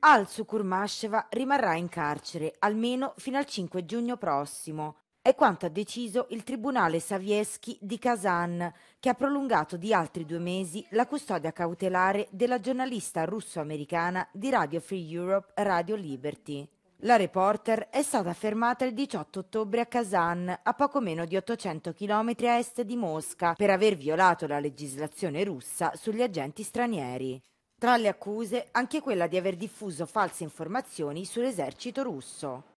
Alsu Kurmasheva rimarrà in carcere almeno fino al 5 giugno prossimo. È quanto ha deciso il tribunale Savieschi di Kazan, che ha prolungato di altri due mesi la custodia cautelare della giornalista russo-americana di Radio Free Europe Radio Liberty. La reporter è stata fermata il 18 ottobre a Kazan, a poco meno di 800 km a est di Mosca, per aver violato la legislazione russa sugli agenti stranieri. Tra le accuse anche quella di aver diffuso false informazioni sull'esercito russo.